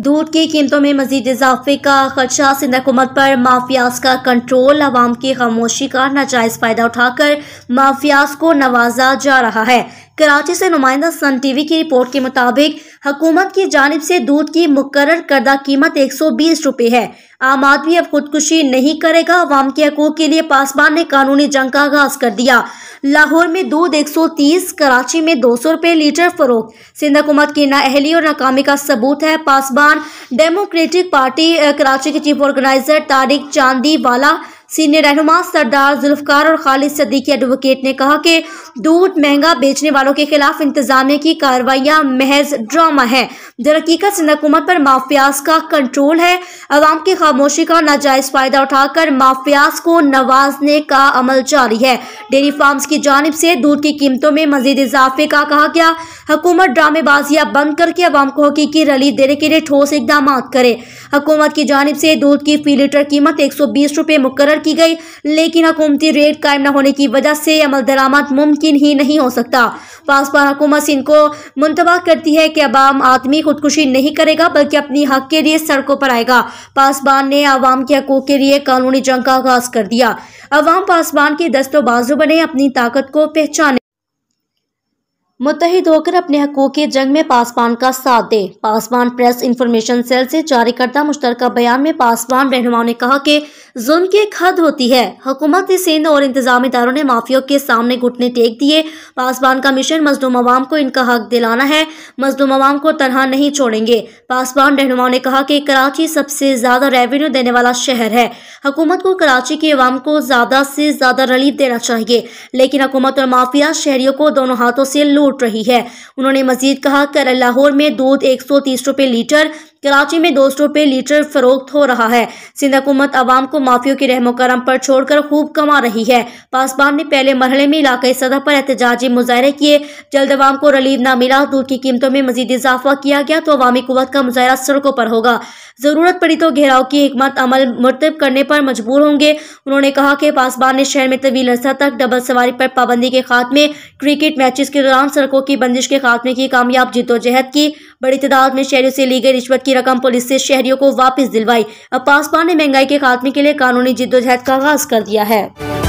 दूध की कीमतों में मजीद इजाफे का खदशा सिंध हुकूमत पर माफियाज का कंट्रोल आवाम की खामोशी का नाजायज फ़ायदा उठाकर माफियाज को नवाजा जा रहा है कराची से नुमाइंदा सन टीवी की रिपोर्ट के मुताबिक हुकूमत की जानब से दूध की मुकर करदा कीमत एक सौ बीस रुपये है आम आदमी अब खुदकुशी नहीं करेगा अवाम के हकूक के लिए पासवान ने कानूनी जंग का आगाज कर दिया लाहौर में दूध एक सौ तीस कराची में दो सौ रुपये लीटर फरोख सिंध हुकूमत की नाअहली और नाकामी का सबूत है पासवान डेमोक्रेटिक पार्टी कराची के चीफ ऑर्गेनाइजर तारिक चांदी वाला सीनियर रहनुमा सरदार जुल्फकार और खालिद सदी एडवोकेट ने कहा कि दूध महंगा बेचने वालों के खिलाफ इंतजामिया की कार्रवाइयाँ महज ड्रामा है दरक़ीकत सिंध हुकूमत पर माफियाज का कंट्रोल है अवाम की खामोशी का नाजायज फायदा उठाकर माफियाज को नवाजने का अमल जारी है डेयरी फार्म्स की जानब से दूध की कीमतों में मजीद इजाफे का कहा गया हुकूमत ड्रामेबाजिया बंद करके अवाम को हकीकी रली देने के लिए ठोस इकदाम करे हुकूमत की जानब से दूध की फी लीटर कीमत एक सौ बीस रुपये मुकर की गई लेकिन हकूमती रेट कायम न होने की वजह से अमल दरामद मुमकिन ही नहीं हो सकता पासपा हुकूमत सिंध को मुंतबा करती है कि आम आदमी खुदकुशी नहीं करेगा बल्कि अपनी हक के लिए सड़कों पर आएगा पासवान ने आवाम के हकूक के लिए कानूनी जंग का आगाज कर दिया अवाम पासवान के बाजू बने अपनी ताकत को पहचाने मुतहद होकर अपने हकूक के जंग में पासवान का साथ दे पासवान प्रेस इंफॉर्मेशन सेल से जारी करता मुश्तर बयान में पासवान रहनुमाओं ने कहा कि जुल्म की एक हद होती है हुकूमत सिंध और इंतजाम इदारों ने माफियों के सामने घुटने टेक दिए पासवान का मिशन मजलूम आवाम को इनका हक दिलाना है मजलूम आवाम को तनहा नहीं छोड़ेंगे पासवान रहनुमा ने कहा कि कराची सबसे ज़्यादा रेवेन्यू देने वाला शहर है हुकूमत को कराची के अवाम को ज़्यादा से ज़्यादा रिलीफ देना चाहिए लेकिन हुकूमत और माफिया शहरियों को दोनों हाथों से लूट रही है उन्होंने मजीद कहा कर लाहौर में दूध एक सौ तीस रुपये लीटर कराची में दो सौ रुपये लीटर फरोख्त हो रहा है सिंध हुकूमत आवाम को माफियों के रहमो करम पर छोड़कर खूब कमा रही है पासबान ने पहले मरहले में इलाकई सतह पर एहतजाजी मुजाहरे किए जल्द अवाम को रिलीफ न मिला दूध की कीमतों में मजीद इजाफा किया गया तो अवामी कुत का मुजाहरा सड़कों पर होगा जरूरत पड़ी तो घेराव की एकमत अमल मुरतब करने पर मजबूर होंगे उन्होंने कहा कि पासवान ने शहर में तवील अरसा तक डबल सवारी पर पाबंदी के खात्मे क्रिकेट मैचेस के दौरान सड़कों की बंदिश के खात्मे की कामयाब जीतोजहद की बड़ी तादाद में शहरों से ली गई रिश्वत की रकम पुलिस से शहरियों को वापस दिलवाई अब पासवान ने महंगाई के खात्मे के लिए कानूनी जिद्दोजहद का आगाज कर दिया है